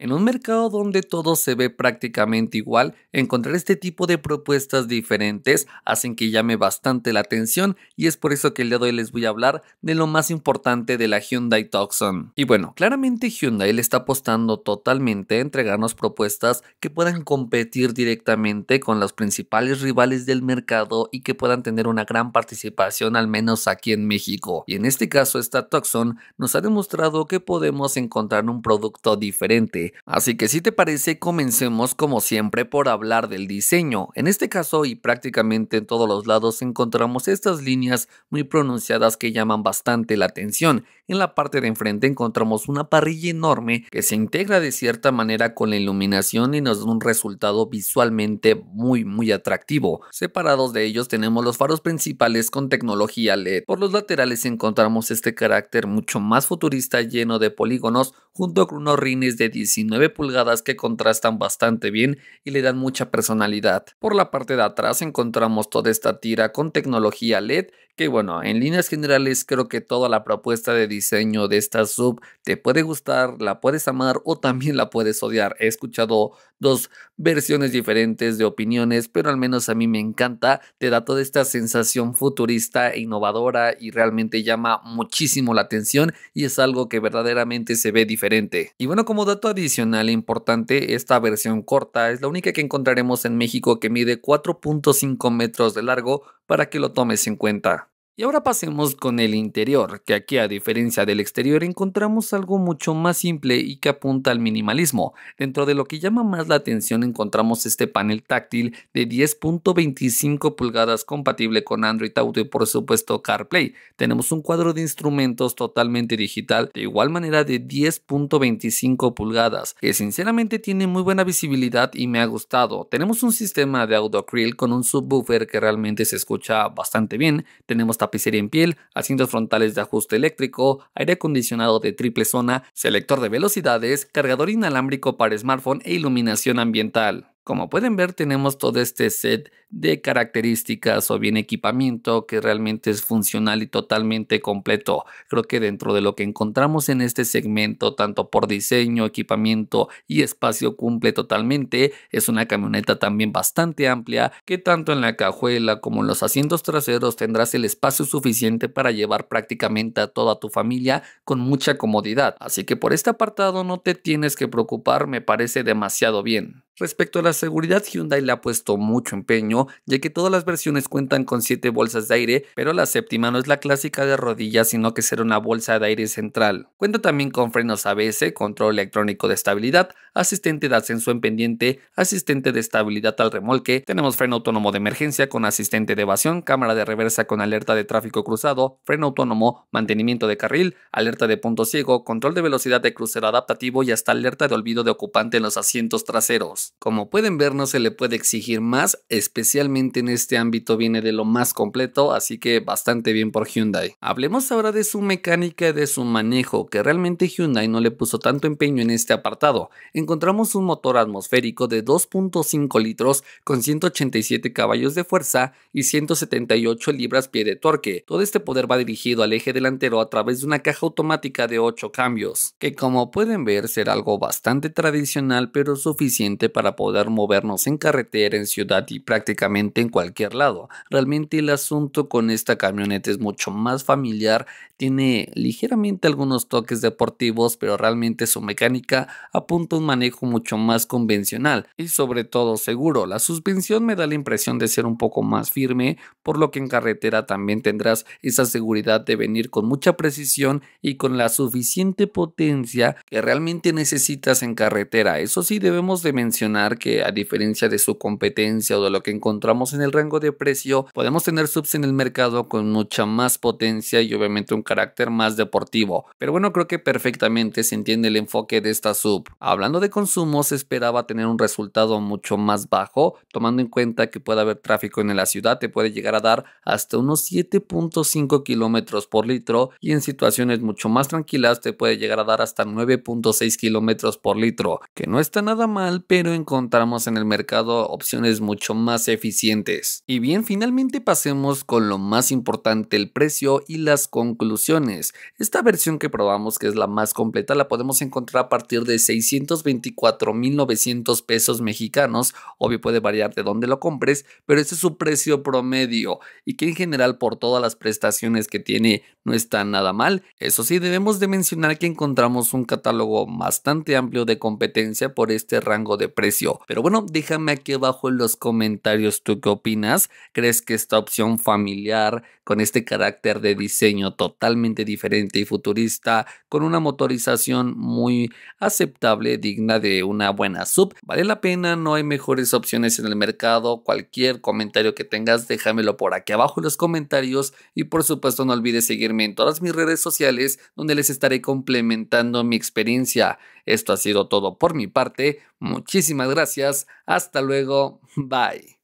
En un mercado donde todo se ve prácticamente igual, encontrar este tipo de propuestas diferentes hacen que llame bastante la atención y es por eso que el día de hoy les voy a hablar de lo más importante de la Hyundai Tucson. Y bueno, claramente Hyundai le está apostando totalmente a entregarnos propuestas que puedan competir directamente con los principales rivales del mercado y que puedan tener una gran participación al menos aquí en México. Y en este caso esta Tucson nos ha demostrado que podemos encontrar un producto diferente Así que si te parece, comencemos como siempre por hablar del diseño. En este caso y prácticamente en todos los lados encontramos estas líneas muy pronunciadas que llaman bastante la atención. En la parte de enfrente encontramos una parrilla enorme que se integra de cierta manera con la iluminación y nos da un resultado visualmente muy muy atractivo. Separados de ellos tenemos los faros principales con tecnología LED. Por los laterales encontramos este carácter mucho más futurista lleno de polígonos junto con unos rines de 17 19 pulgadas que contrastan bastante bien y le dan mucha personalidad. Por la parte de atrás encontramos toda esta tira con tecnología LED que bueno, en líneas generales creo que toda la propuesta de diseño de esta sub te puede gustar, la puedes amar o también la puedes odiar. He escuchado dos versiones diferentes de opiniones, pero al menos a mí me encanta, te da toda esta sensación futurista e innovadora y realmente llama muchísimo la atención y es algo que verdaderamente se ve diferente. Y bueno, como dato adicional importante, esta versión corta es la única que encontraremos en México que mide 4.5 metros de largo para que lo tomes en cuenta. Y ahora pasemos con el interior, que aquí a diferencia del exterior encontramos algo mucho más simple y que apunta al minimalismo. Dentro de lo que llama más la atención encontramos este panel táctil de 10.25 pulgadas compatible con Android Auto y por supuesto CarPlay. Tenemos un cuadro de instrumentos totalmente digital de igual manera de 10.25 pulgadas, que sinceramente tiene muy buena visibilidad y me ha gustado. Tenemos un sistema de audio con un subwoofer que realmente se escucha bastante bien. Tenemos tapicería en piel, asientos frontales de ajuste eléctrico, aire acondicionado de triple zona, selector de velocidades, cargador inalámbrico para smartphone e iluminación ambiental. Como pueden ver tenemos todo este set de características o bien equipamiento que realmente es funcional y totalmente completo. Creo que dentro de lo que encontramos en este segmento, tanto por diseño, equipamiento y espacio cumple totalmente. Es una camioneta también bastante amplia que tanto en la cajuela como en los asientos traseros tendrás el espacio suficiente para llevar prácticamente a toda tu familia con mucha comodidad. Así que por este apartado no te tienes que preocupar, me parece demasiado bien. Respecto a la seguridad, Hyundai le ha puesto mucho empeño, ya que todas las versiones cuentan con 7 bolsas de aire, pero la séptima no es la clásica de rodillas, sino que será una bolsa de aire central. Cuenta también con frenos ABS, control electrónico de estabilidad, asistente de ascenso en pendiente, asistente de estabilidad al remolque, tenemos freno autónomo de emergencia con asistente de evasión, cámara de reversa con alerta de tráfico cruzado, freno autónomo, mantenimiento de carril, alerta de punto ciego, control de velocidad de crucero adaptativo y hasta alerta de olvido de ocupante en los asientos traseros. Pues, como pueden ver, no se le puede exigir más, especialmente en este ámbito viene de lo más completo, así que bastante bien por Hyundai. Hablemos ahora de su mecánica y de su manejo, que realmente Hyundai no le puso tanto empeño en este apartado. Encontramos un motor atmosférico de 2.5 litros con 187 caballos de fuerza y 178 libras-pie de torque. Todo este poder va dirigido al eje delantero a través de una caja automática de 8 cambios, que como pueden ver será algo bastante tradicional pero suficiente para para poder movernos en carretera, en ciudad y prácticamente en cualquier lado. Realmente el asunto con esta camioneta es mucho más familiar, tiene ligeramente algunos toques deportivos, pero realmente su mecánica apunta a un manejo mucho más convencional y sobre todo seguro. La suspensión me da la impresión de ser un poco más firme, por lo que en carretera también tendrás esa seguridad de venir con mucha precisión y con la suficiente potencia que realmente necesitas en carretera. Eso sí debemos de mencionar que a diferencia de su competencia o de lo que encontramos en el rango de precio, podemos tener subs en el mercado con mucha más potencia y obviamente un carácter más deportivo. Pero bueno, creo que perfectamente se entiende el enfoque de esta sub. Hablando de consumo, se esperaba tener un resultado mucho más bajo, tomando en cuenta que puede haber tráfico en la ciudad, te puede llegar a dar hasta unos 7.5 kilómetros por litro y en situaciones mucho más tranquilas te puede llegar a dar hasta 9.6 kilómetros por litro, que no está nada mal, pero encontramos en el mercado opciones mucho más eficientes. Y bien, finalmente pasemos con lo más importante, el precio y las conclusiones. Esta versión que probamos, que es la más completa, la podemos encontrar a partir de 624.900 pesos mexicanos. Obvio puede variar de dónde lo compres, pero ese es su precio promedio y que en general por todas las prestaciones que tiene no está nada mal. Eso sí, debemos de mencionar que encontramos un catálogo bastante amplio de competencia por este rango de precio. Pero bueno, déjame aquí abajo en los comentarios tú qué opinas. ¿Crees que esta opción familiar con este carácter de diseño totalmente diferente y futurista, con una motorización muy aceptable, digna de una buena sub. Vale la pena, no hay mejores opciones en el mercado. Cualquier comentario que tengas, déjamelo por aquí abajo en los comentarios y por supuesto no olvides seguirme en todas mis redes sociales donde les estaré complementando mi experiencia. Esto ha sido todo por mi parte. Muchísimas gracias. Hasta luego. Bye.